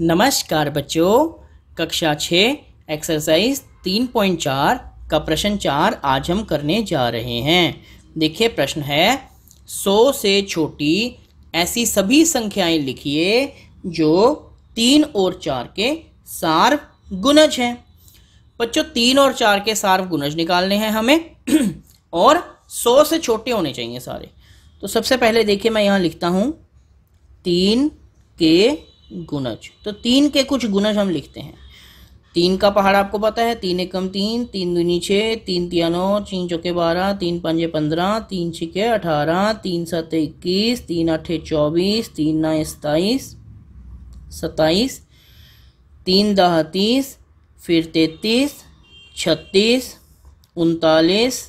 नमस्कार बच्चों कक्षा छः एक्सरसाइज तीन पॉइंट चार का प्रश्न चार आज हम करने जा रहे हैं देखिए प्रश्न है सौ से छोटी ऐसी सभी संख्याएं लिखिए जो तीन और चार के सार्व गुणज हैं बच्चों तीन और चार के सार्व गुणज निकालने हैं हमें और सौ से छोटे होने चाहिए सारे तो सबसे पहले देखिए मैं यहाँ लिखता हूँ तीन के गुणज तो तीन के कुछ गुणज हम लिखते हैं तीन का पहाड़ आपको पता है तीन एकम तीन तीन दूनी छः तीन तिया नौ तीन चौके बारह तीन पंजे पंद्रह तीन छिके अठारह तीन सात इक्कीस तीन अठे चौबीस तीन नौ सताईस सताईस तीन दह तीस फिर तैतीस छत्तीस उनतालीस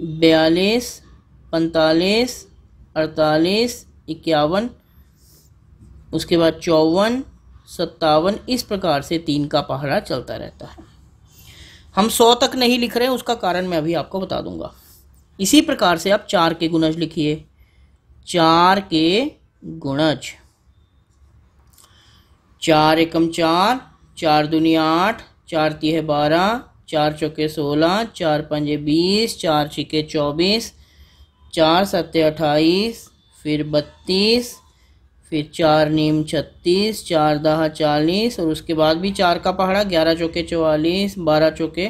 बयालीस पैंतालीस अड़तालीस इक्यावन उसके बाद चौवन सत्तावन इस प्रकार से तीन का पहरा चलता रहता है हम सौ तक नहीं लिख रहे हैं उसका कारण मैं अभी आपको बता दूंगा इसी प्रकार से आप चार के गुणज लिखिए चार के गुणज चार एकम चार चार दुनिया आठ चार तीह बारह चार चौके सोलह चार पंजे बीस चार छिके चौबीस चार सत्य अट्ठाईस फिर बत्तीस फिर चार नीम छत्तीस चार दहा चालीस और उसके बाद भी चार का पहाड़ा ग्यारह चौके चवालीस बारह चौके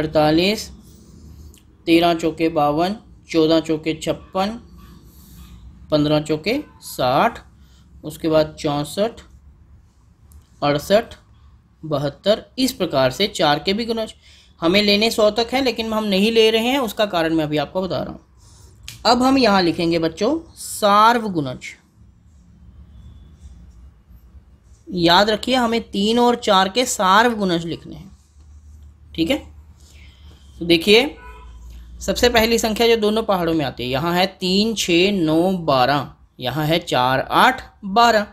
अड़तालीस तेरह चौके बावन चौदह चौके छप्पन पंद्रह चौके साठ उसके बाद चौंसठ अड़सठ बहत्तर इस प्रकार से चार के भी गुना हमें लेने सौ तक हैं लेकिन हम नहीं ले रहे हैं उसका कारण मैं अभी आपको बता रहा हूँ अब हम यहाँ लिखेंगे बच्चों सार्वगुणज याद रखिए हमें तीन और चार के सार्वगुणज लिखने हैं ठीक है तो देखिए सबसे पहली संख्या जो दोनों पहाड़ों में आती है यहाँ है तीन छः नौ बारह यहाँ है चार आठ बारह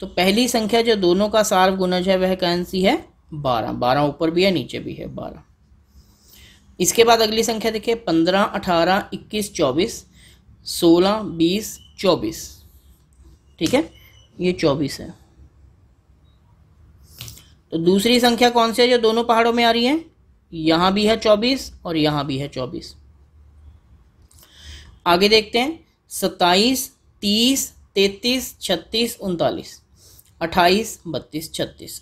तो पहली संख्या जो दोनों का सार्वगुणज है वह कौन सी है बारह बारह ऊपर भी है नीचे भी है बारह इसके बाद अगली संख्या देखिए पंद्रह अठारह इक्कीस चौबीस सोलह बीस चौबीस ठीक है ये चौबीस है तो दूसरी संख्या कौन सी है जो दोनों पहाड़ों में आ रही है यहां भी है चौबीस और यहां भी है चौबीस आगे देखते हैं सत्ताईस तीस तैतीस छत्तीस उनतालीस अट्ठाईस बत्तीस छत्तीस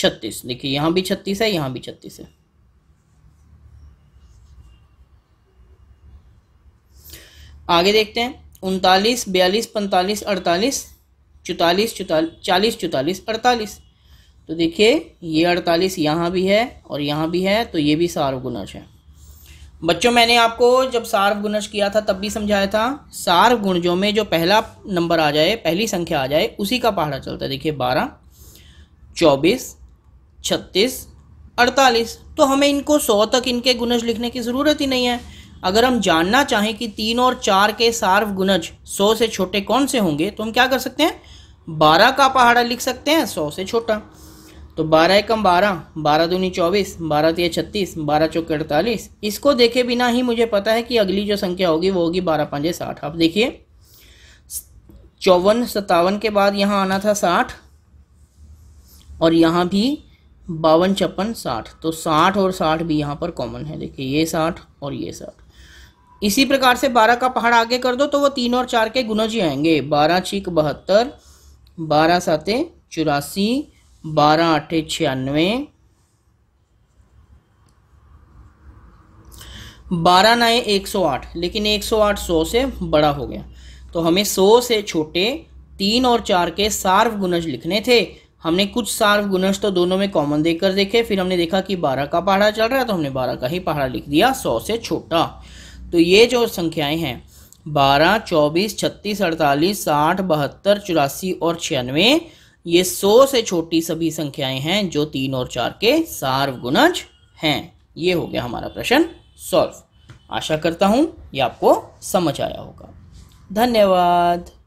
छत्तीस देखिए यहां भी छत्तीस है यहां भी छत्तीस है आगे देखते हैं उनतालीस बयालीस पैंतालीस अड़तालीस चौतालीस चौतालीस चालीस चौतालीस अड़तालीस तो देखिए ये अड़तालीस यहाँ भी है और यहाँ भी है तो ये भी सार्वगुणज है बच्चों मैंने आपको जब सार्वगुणज किया था तब भी समझाया था सार्वगुणजों में जो पहला नंबर आ जाए पहली संख्या आ जाए उसी का पहाड़ा चलता है देखिए बारह चौबीस छत्तीस अड़तालीस तो हमें इनको सौ तक इनके गुणज लिखने की ज़रूरत ही नहीं है अगर हम जानना चाहें कि तीन और चार के सार्वगुणज सौ से छोटे कौन से होंगे तो हम क्या कर सकते हैं बारह का पहाड़ा लिख सकते हैं सौ से छोटा तो बारह एकम बारह बारह दूनी चौबीस बारह तीय छत्तीस बारह चौके अड़तालीस इसको देखे बिना ही मुझे पता है कि अगली जो संख्या होगी वो होगी बारह पाँच साठ आप देखिए चौवन सत्तावन के बाद यहाँ आना था साठ और यहाँ भी बावन छप्पन साठ तो साठ और साठ भी यहाँ पर कॉमन है देखिए ये साठ और ये साठ इसी प्रकार से बारह का पहाड़ आगे कर दो तो वो तीन और चार के गुना ही आएंगे बारह छिक बहत्तर बारह साते चौरासी बारह अठे छियानवे बारह नए एक सौ आठ लेकिन एक सौ आठ सौ से बड़ा हो गया तो हमें सौ से छोटे तीन और चार के सार्वगुणज लिखने थे हमने कुछ सार्वगुणज तो दोनों में कॉमन देकर देखे फिर हमने देखा कि बारह का पहाड़ा चल रहा है तो हमने बारह का ही पहाड़ा लिख दिया सौ से छोटा तो ये जो संख्याएं हैं बारह चौबीस छत्तीस अड़तालीस साठ बहत्तर चौरासी और छियानवे ये सौ से छोटी सभी संख्याएं हैं जो तीन और चार के सार्वगुणज हैं ये हो गया हमारा प्रश्न सॉल्व आशा करता हूं ये आपको समझ आया होगा धन्यवाद